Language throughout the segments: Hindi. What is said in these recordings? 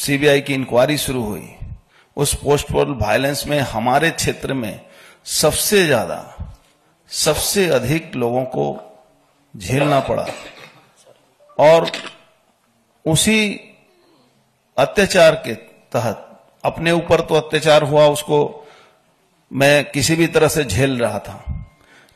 सीबीआई की इंक्वायरी शुरू हुई उस पोस्ट पोल वायलेंस में हमारे क्षेत्र में सबसे ज्यादा सबसे अधिक लोगों को झेलना पड़ा और उसी अत्याचार के तहत अपने ऊपर तो अत्याचार हुआ उसको मैं किसी भी तरह से झेल रहा था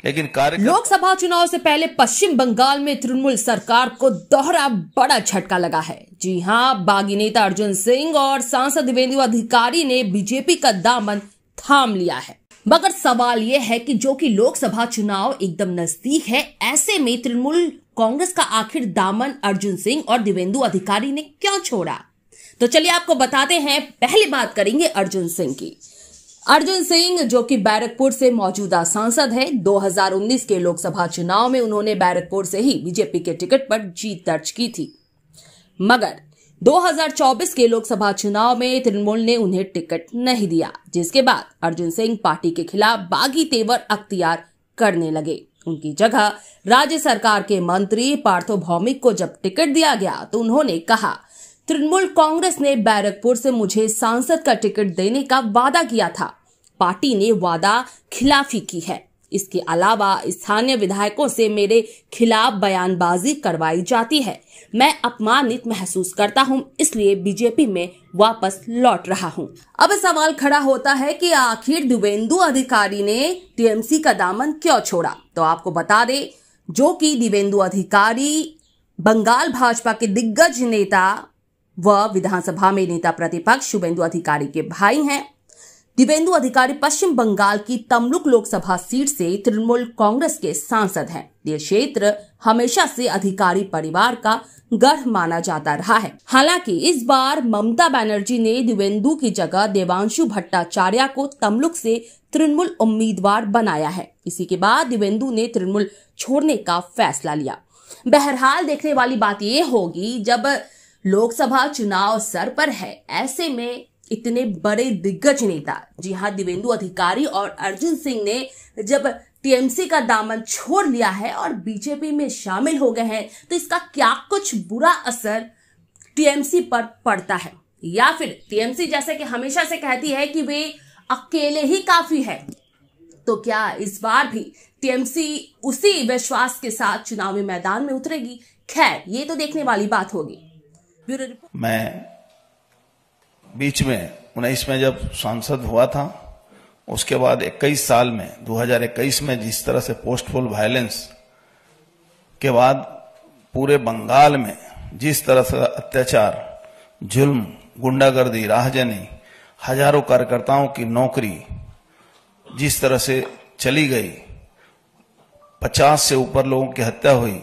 लेकिन कार्यक्रम लोकसभा चुनाव से पहले पश्चिम बंगाल में तृणमूल सरकार को दोहरा बड़ा झटका लगा है जी हाँ बागी नेता अर्जुन सिंह और सांसद देवेंद्र अधिकारी ने बीजेपी का दामन थाम लिया है मगर सवाल ये है कि जो कि लोकसभा चुनाव एकदम नजदीक है ऐसे में तृणमूल कांग्रेस का आखिर दामन अर्जुन सिंह और दिवेंदु अधिकारी ने क्यों छोड़ा तो चलिए आपको बताते हैं पहली बात करेंगे अर्जुन सिंह की अर्जुन सिंह जो कि बैरकपुर से मौजूदा सांसद हैं 2019 के लोकसभा चुनाव में उन्होंने बैरकपुर से ही बीजेपी के टिकट पर जीत दर्ज की थी मगर 2024 के लोकसभा चुनाव में तृणमूल ने उन्हें टिकट नहीं दिया जिसके बाद अर्जुन सिंह पार्टी के खिलाफ बागी तेवर अख्तियार करने लगे उनकी जगह राज्य सरकार के मंत्री पार्थो भौमिक को जब टिकट दिया गया तो उन्होंने कहा तृणमूल कांग्रेस ने बैरकपुर से मुझे सांसद का टिकट देने का वादा किया था पार्टी ने वादा खिलाफी की है इसके अलावा स्थानीय विधायकों से मेरे खिलाफ बयानबाजी करवाई जाती है मैं अपमानित महसूस करता हूं, इसलिए बीजेपी में वापस लौट रहा हूं। अब सवाल खड़ा होता है कि आखिर दिवेंदु अधिकारी ने टीएमसी का दामन क्यों छोड़ा तो आपको बता दे जो कि दिवेंदु अधिकारी बंगाल भाजपा के दिग्गज नेता वह विधानसभा में नेता प्रतिपक्ष शुभेंदु अधिकारी के भाई हैं दिवेंदु अधिकारी पश्चिम बंगाल की तमलुक लोकसभा सीट से तृणमूल कांग्रेस के सांसद हैं ये क्षेत्र हमेशा से अधिकारी परिवार का गढ़ माना जाता रहा है हालांकि इस बार ममता बनर्जी ने दिवेंदु की जगह देवांशु भट्टाचार्य को तमलुक से तृणमूल उम्मीदवार बनाया है इसी के बाद दिवेंदु ने तृणमूल छोड़ने का फैसला लिया बहरहाल देखने वाली बात ये होगी जब लोकसभा चुनाव सर पर है ऐसे में इतने बड़े दिग्गज नेता जी हाँ दिवेंदु अधिकारी और अर्जुन सिंह ने जब टीएमसी का दामन छोड़ लिया है और बीजेपी में शामिल हो गए हैं तो इसका क्या कुछ बुरा असर टीएमसी पर पड़ता है या फिर टीएमसी जैसे कि हमेशा से कहती है कि वे अकेले ही काफी है तो क्या इस बार भी टीएमसी उसी विश्वास के साथ चुनावी मैदान में उतरेगी खैर ये तो देखने वाली बात होगी मैं बीच में उन्नीस में जब सांसद हुआ था उसके बाद 21 साल में 2021 में जिस तरह से पोस्टफुल वायलेंस के बाद पूरे बंगाल में जिस तरह से अत्याचार जुल्म गुंडागर्दी राहजनी हजारों कार्यकर्ताओं की नौकरी जिस तरह से चली गई पचास से ऊपर लोगों की हत्या हुई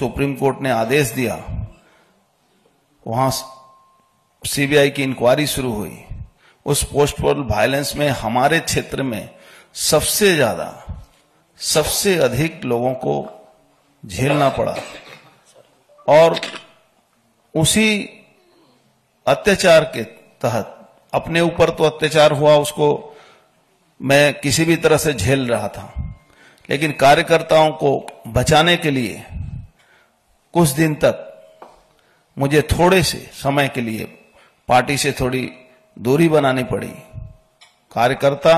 सुप्रीम कोर्ट ने आदेश दिया वहां सीबीआई की इंक्वायरी शुरू हुई उस पोस्ट वायलेंस में हमारे क्षेत्र में सबसे ज्यादा सबसे अधिक लोगों को झेलना पड़ा और उसी अत्याचार के तहत अपने ऊपर तो अत्याचार हुआ उसको मैं किसी भी तरह से झेल रहा था लेकिन कार्यकर्ताओं को बचाने के लिए कुछ दिन तक मुझे थोड़े से समय के लिए पार्टी से थोड़ी दूरी बनानी पड़ी कार्यकर्ता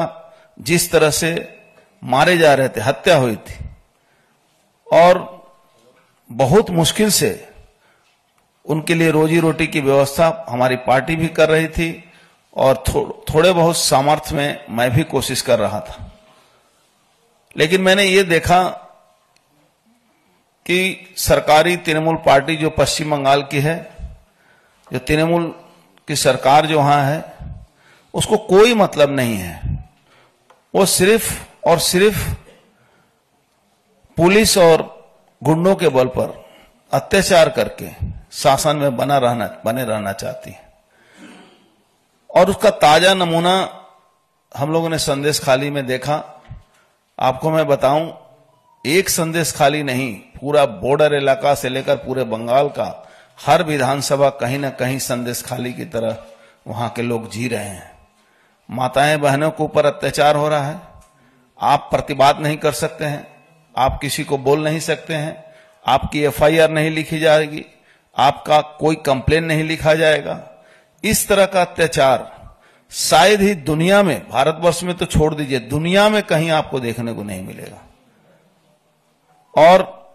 जिस तरह से मारे जा रहे थे हत्या हुई थी और बहुत मुश्किल से उनके लिए रोजी रोटी की व्यवस्था हमारी पार्टी भी कर रही थी और थो, थोड़े बहुत सामर्थ्य में मैं भी कोशिश कर रहा था लेकिन मैंने ये देखा कि सरकारी तृणमूल पार्टी जो पश्चिम बंगाल की है जो तृणमूल की सरकार जो वहां है उसको कोई मतलब नहीं है वो सिर्फ और सिर्फ पुलिस और गुंडों के बल पर अत्याचार करके शासन में बना रहना बने रहना चाहती है और उसका ताजा नमूना हम लोगों ने संदेश खाली में देखा आपको मैं बताऊं एक संदेश खाली नहीं पूरा बॉर्डर इलाका से लेकर पूरे बंगाल का हर विधानसभा कहीं ना कहीं संदेश खाली की तरह वहां के लोग जी रहे हैं माताएं बहनों के ऊपर अत्याचार हो रहा है आप प्रतिवाद नहीं कर सकते हैं आप किसी को बोल नहीं सकते हैं आपकी एफआईआर नहीं लिखी जाएगी आपका कोई कंप्लेन नहीं लिखा जाएगा इस तरह का अत्याचार शायद ही दुनिया में भारतवर्ष में तो छोड़ दीजिए दुनिया में कहीं आपको देखने को नहीं मिलेगा और